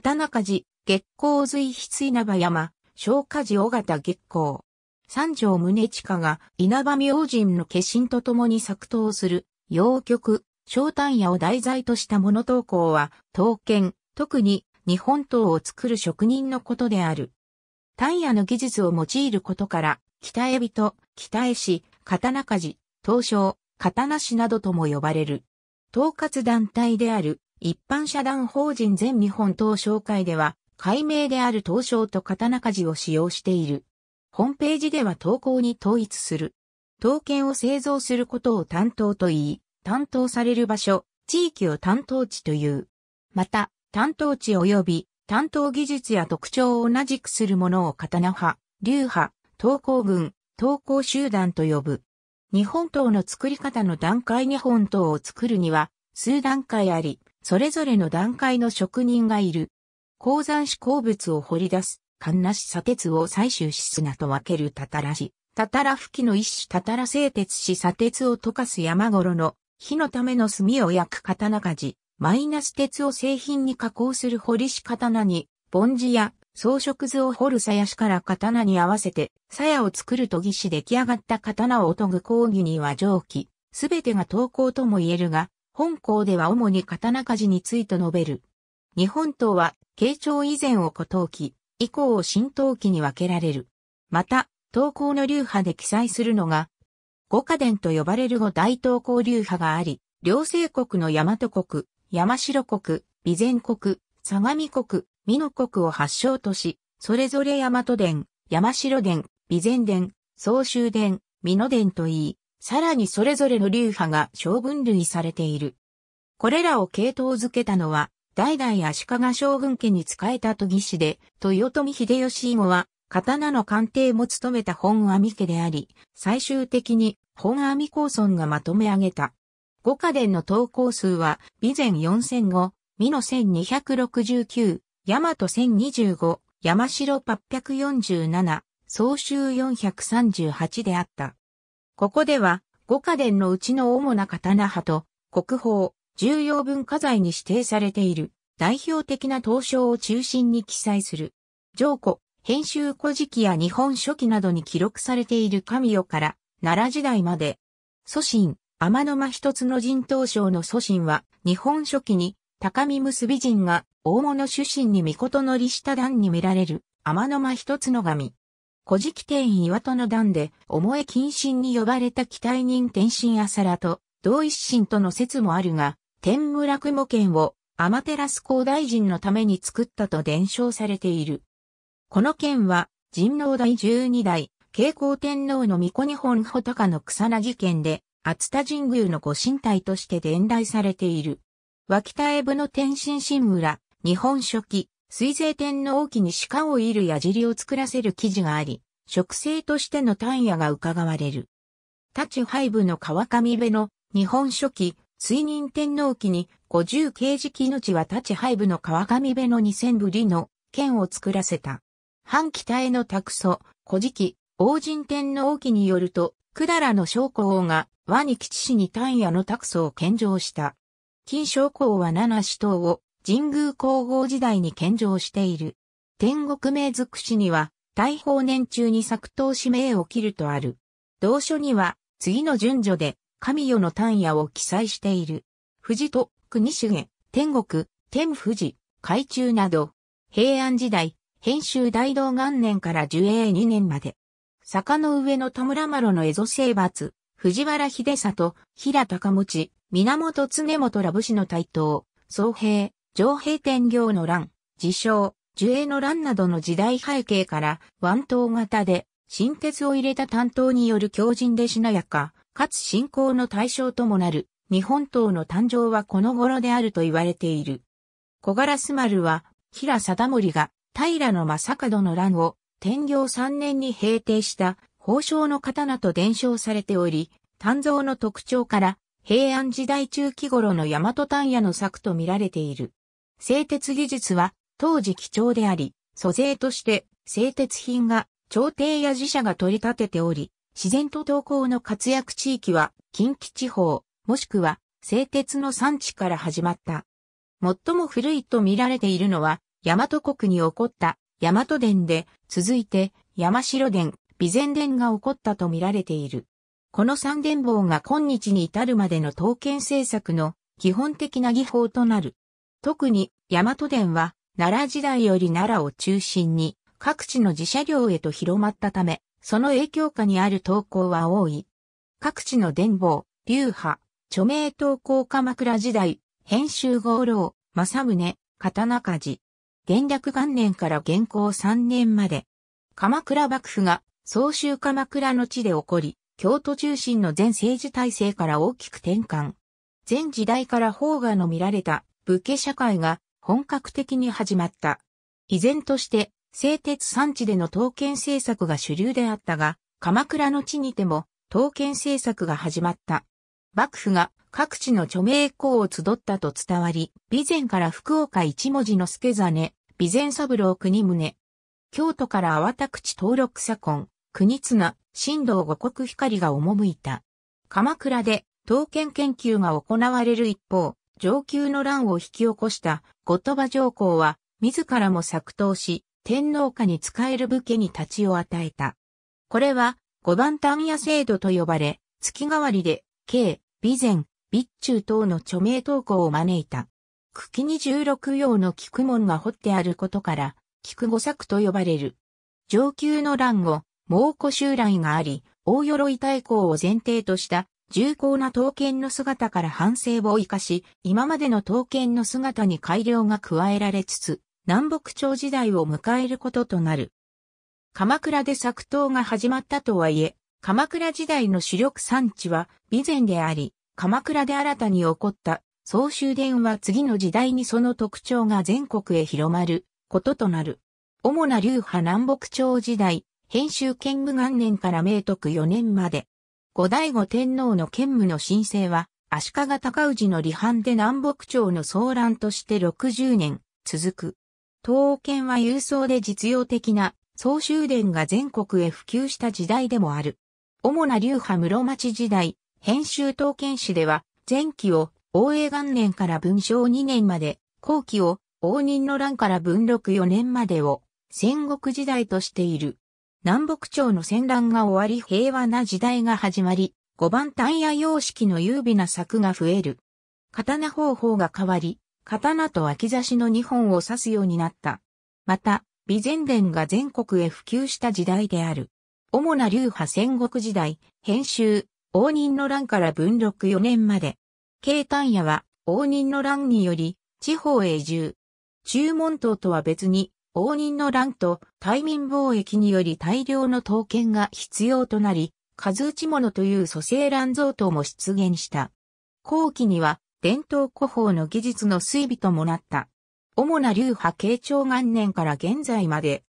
刀鍛冶、月光随筆稲葉山、小華寺尾形月光。三条宗近が稲葉明神の化身と共に作刀する、洋曲、小丹野を題材としたもの投稿は、刀剣、特に日本刀を作る職人のことである。丹野の技術を用いることから、北エビと、北絵師、刀鍛冶、刀匠、刀師などとも呼ばれる。統括団体である一般社団法人全日本党紹会では、解明である東証と刀鍛冶を使用している。ホームページでは投稿に統一する。刀剣を製造することを担当と言い、担当される場所、地域を担当地という。また、担当地及び担当技術や特徴を同じくするものを刀派、流派、刀工群、刀工集団と呼ぶ。日本刀の作り方の段階日本刀を作るには、数段階あり、それぞれの段階の職人がいる。鉱山紙鉱物を掘り出す、カンナシ砂鉄を採取し砂と分けるたたらし、たたら吹きの一種たたら製鉄し砂鉄を溶かす山頃の火のための炭を焼く刀鍛冶、マイナス鉄を製品に加工する掘りし刀に、ボンジや装飾図を掘る鞘師から刀に合わせて、鞘を作る研ぎし出来上がった刀を研ぐ講義には蒸気、すべてが刀工とも言えるが、本校では主に刀鍛冶について述べる。日本刀は、慶長以前を古刀期、以降を新刀期に分けられる。また、刀工の流派で記載するのが、五家伝と呼ばれる五大刀工流派があり、両西国の大和国、山城国、備前国、相模国、美濃国を発祥とし、それぞれ大和伝、山城伝、備前伝、総州伝、美濃伝といい、さらにそれぞれの流派が小分類されている。これらを系統づけたのは、代々足利将軍家に仕えた都ぎ士で、豊臣秀吉以後は、刀の鑑定も務めた本阿弥家であり、最終的に本阿弥公孫がまとめ上げた。五家伝の投稿数は、備前4005、美二1269、大和1025、山城847、総集438であった。ここでは、五家伝のうちの主な刀派と、国宝、重要文化財に指定されている、代表的な刀匠を中心に記載する。上古、編集古事記や日本書紀などに記録されている神代から、奈良時代まで。祖神、天の間一つの人刀匠の祖神は、日本書紀に、高見結び人が、大物出身に御事の利した段に見られる、天の間一つの神。古事記店岩戸の段で、思え謹慎に呼ばれた期待人天心あさと、同一心との説もあるが、天村雲県を、天照高大臣のために作ったと伝承されている。この県は、神皇大十二代、慶光天皇の御子日本穂高の草薙県で、厚田神宮の御神体として伝来されている。脇田江部の天神神村、日本書紀、水税天皇期に鹿をいる矢尻を作らせる記事があり、植生としての単野が伺われる。太刀配部の川上部の日本書紀、水人天皇期に五十刑事期の地は太刀配部の川上部の二千ぶりの剣を作らせた。半期への託祖、古事記、王神天皇期によると、百済の将校が和に吉氏に単野の託祖を献上した。金将校は七死等を神宮皇后時代に献上している。天国名尽くしには、大法年中に作刀指名を切るとある。同書には、次の順序で、神代の丹野を記載している。藤と、国重、天国、天富士、海中など、平安時代、編集大道元年から寿永2年まで。坂の上の田村麻呂の蝦夷征伐、藤原秀里、平高持、源常元ら武士の台頭、総兵、上平天行の乱、自称、樹栄の乱などの時代背景から、腕刀型で、新鉄を入れた担当による強靭でしなやか、かつ信仰の対象ともなる、日本刀の誕生はこの頃であると言われている。小烏丸は、平貞盛が、平正門の乱を、天行3年に平定した、宝生の刀と伝承されており、丹造の特徴から、平安時代中期頃の大和丹也の作と見られている。製鉄技術は当時貴重であり、租税として製鉄品が朝廷や自社が取り立てており、自然と投稿の活躍地域は近畿地方、もしくは製鉄の産地から始まった。最も古いと見られているのは、大和国に起こった大和殿で、続いて山城殿、備前殿が起こったと見られている。この三殿坊が今日に至るまでの刀剣政作の基本的な技法となる。特に、大和殿は、奈良時代より奈良を中心に、各地の自社領へと広まったため、その影響下にある投稿は多い。各地の伝法、流派、著名投稿鎌倉時代、編集五老、正宗、刀鍛冶。元略元年から元寇3年まで。鎌倉幕府が総集鎌倉の地で起こり、京都中心の全政治体制から大きく転換。全時代から法がの見られた武家社会が本格的に始まった。依然として製鉄産地での刀剣政策が主流であったが、鎌倉の地にても刀剣政策が始まった。幕府が各地の著名校を集ったと伝わり、備前から福岡一文字の助真、備前三郎国宗。京都から粟田口登録左近、国綱、新道五国光が赴いた。鎌倉で刀剣研究が行われる一方、上級の乱を引き起こした後鳥羽上皇は、自らも作刀し、天皇家に仕える武家に立ちを与えた。これは、五番単屋制度と呼ばれ、月替わりで、慶、備前、備中等の著名投稿を招いた。茎に十六葉の菊門が彫ってあることから、菊五作と呼ばれる。上級の乱後、猛虎襲来があり、大鎧太閤を前提とした重厚な刀剣の姿から反省を生かし、今までの刀剣の姿に改良が加えられつつ、南北朝時代を迎えることとなる。鎌倉で作刀が始まったとはいえ、鎌倉時代の主力産地は備前であり、鎌倉で新たに起こった総集伝は次の時代にその特徴が全国へ広まることとなる。主な流派南北朝時代、編集兼務元年から明徳4年まで。後醍醐天皇の兼務の申請は、足利高氏の離反で南北朝の騒乱として60年続く。東権は郵送で実用的な総集伝が全国へ普及した時代でもある。主な流派室町時代、編集刀剣史では、前期を応永元年から文章2年まで、後期を応仁の乱から文禄4年までを戦国時代としている。南北朝の戦乱が終わり平和な時代が始まり、5番単野様式の優美な作が増える。刀方法が変わり、刀と秋差しの2本を指すようになった。また、備前伝が全国へ普及した時代である。主な流派戦国時代、編集、応仁の乱から文禄4年まで。慶丹野は応仁の乱により、地方へ移住。中門頭とは別に、応仁の乱と対民貿易により大量の刀剣が必要となり、数打ち物という蘇生乱造刀も出現した。後期には伝統古法の技術の推備ともなった。主な流派慶長元年から現在まで。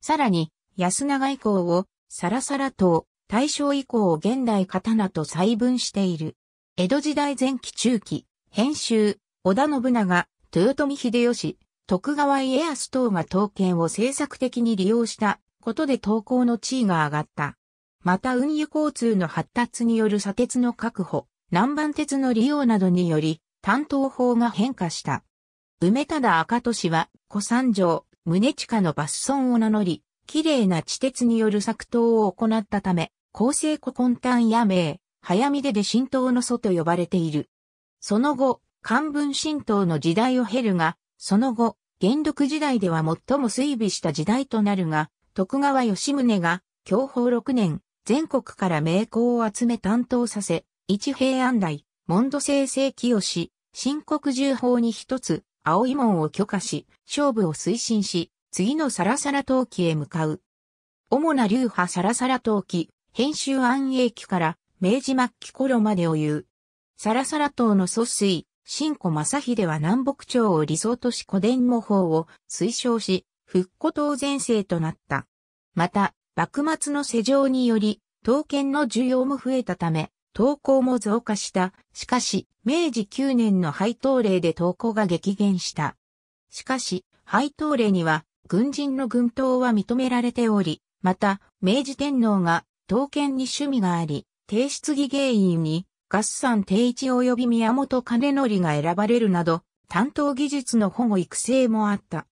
さらに、安永以降を、サラサラ刀、大正以降を現代刀と細分している。江戸時代前期中期、編集、織田信長、豊臣秀吉、徳川家康等が刀剣を政策的に利用したことで刀工の地位が上がった。また運輸交通の発達による砂鉄の確保、南蛮鉄の利用などにより、担当法が変化した。梅忠赤都市は、古参城、宗近の抜村を名乗り、綺麗な地鉄による作刀を行ったため、厚生古今丹や名、早見出で浸透の祖と呼ばれている。その後、漢文浸透の時代を経るが、その後、元禄時代では最も衰微した時代となるが、徳川吉宗が、享保6年、全国から名工を集め担当させ、一平安大、門戸生成清し、新国重法に一つ、青い門を許可し、勝負を推進し、次のサラサラ陶器へ向かう。主な流派サラサラ陶器、編集安永期から明治末期頃までを言う。サラサラ陶の疎水、新古正秀は南北朝を理想とし古伝模倣を推奨し、復古当前世となった。また、幕末の世情により、刀剣の需要も増えたため、投稿も増加した。しかし、明治9年の配当令で投稿が激減した。しかし、配当令には、軍人の軍刀は認められており、また、明治天皇が刀剣に趣味があり、提出儀芸員に合算定一及び宮本兼則が選ばれるなど、担当技術の保護育成もあった。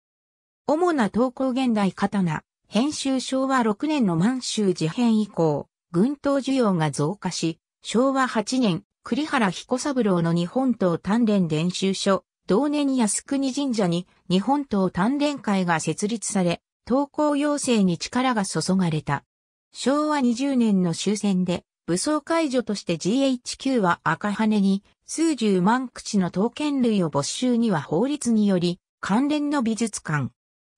主な投稿現代刀、編集昭和6年の満州事変以降、軍刀需要が増加し、昭和8年、栗原彦三郎の日本刀鍛錬練習所、同年靖国神社に日本刀鍛錬会が設立され、投稿要請に力が注がれた。昭和20年の終戦で、武装解除として GHQ は赤羽に数十万口の刀剣類を没収には法律により関連の美術館、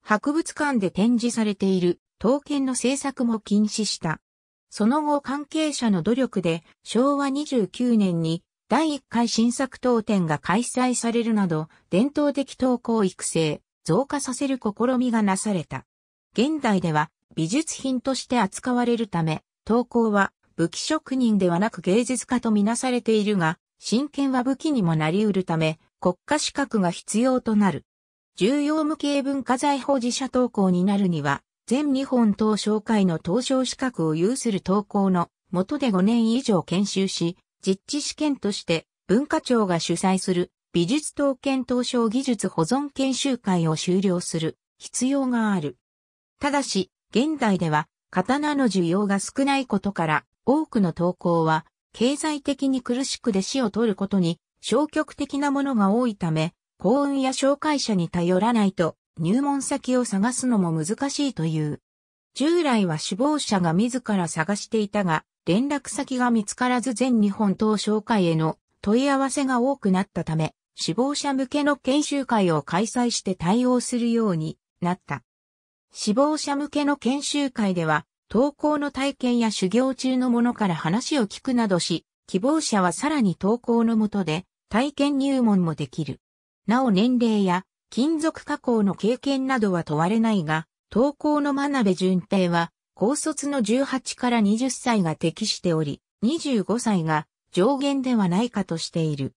博物館で展示されている刀剣の制作も禁止した。その後関係者の努力で昭和29年に第1回新作刀剣が開催されるなど伝統的刀工育成、増加させる試みがなされた。現代では美術品として扱われるため、刀工は武器職人ではなく芸術家とみなされているが、真剣は武器にもなり得るため、国家資格が必要となる。重要無形文化財保持者投稿になるには、全日本東商会の東証資格を有する投稿の元で5年以上研修し、実地試験として文化庁が主催する美術刀剣刀証技術保存研修会を修了する必要がある。ただし、現代では刀の需要が少ないことから多くの投稿は、経済的に苦しく弟子を取ることに消極的なものが多いため、幸運や紹介者に頼らないと入門先を探すのも難しいという。従来は死亡者が自ら探していたが、連絡先が見つからず全日本等紹介への問い合わせが多くなったため、死亡者向けの研修会を開催して対応するようになった。死亡者向けの研修会では、投稿の体験や修行中のものから話を聞くなどし、希望者はさらに投稿の下で体験入門もできる。なお年齢や金属加工の経験などは問われないが、投稿の真鍋順平は、高卒の18から20歳が適しており、25歳が上限ではないかとしている。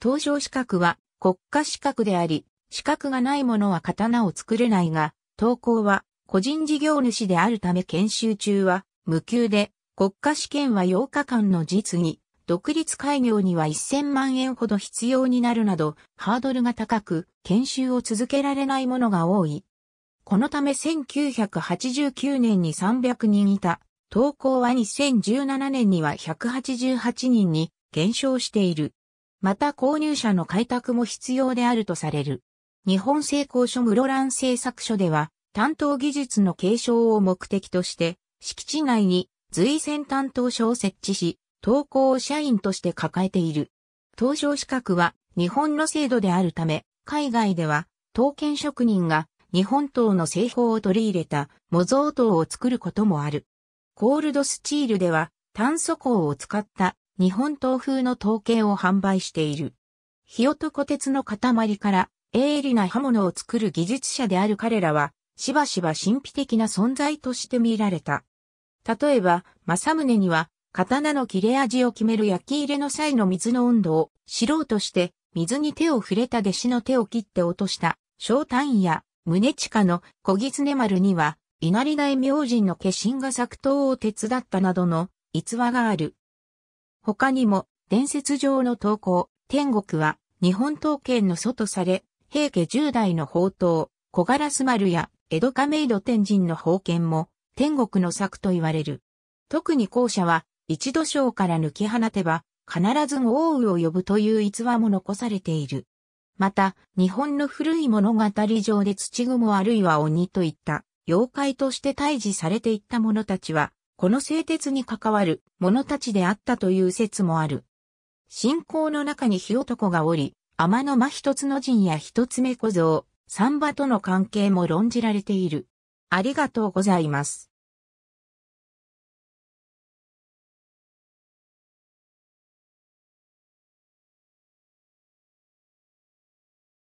登場資格は国家資格であり、資格がないものは刀を作れないが、投稿は個人事業主であるため研修中は無給で、国家試験は8日間の実技、独立開業には1000万円ほど必要になるなど、ハードルが高く、研修を続けられないものが多い。このため1989年に300人いた、投稿は2017年には188人に減少している。また購入者の開拓も必要であるとされる。日本製功所室蘭製作所では、担当技術の継承を目的として、敷地内に随戦担当所を設置し、投稿を社員として抱えている。投稿資格は日本の制度であるため、海外では、刀剣職人が日本刀の製法を取り入れた模造刀を作ることもある。コールドスチールでは炭素鋼を使った日本刀風の刀剣を販売している。ひよとこ鉄の塊から鋭利な刃物を作る技術者である彼らはしばしば神秘的な存在として見られた。例えば、正宗には、刀の切れ味を決める焼き入れの際の水の温度を知ろうとして、水に手を触れた弟子の手を切って落とした、小単や宗近の小狐丸には、稲荷大明神の化身が作刀を手伝ったなどの逸話がある。他にも、伝説上の投稿、天国は、日本刀剣の祖とされ、平家十代の宝刀、小ガラス丸や、江戸亀戸天神の宝剣も天国の作と言われる。特に後者は一度章から抜き放てば必ず豪雨を呼ぶという逸話も残されている。また、日本の古い物語上で土雲あるいは鬼といった妖怪として退治されていった者たちは、この製鉄に関わる者たちであったという説もある。信仰の中に火男がおり、天の間一つの陣や一つ目小僧、サンバとの関係も論じられている。ありがとうございます。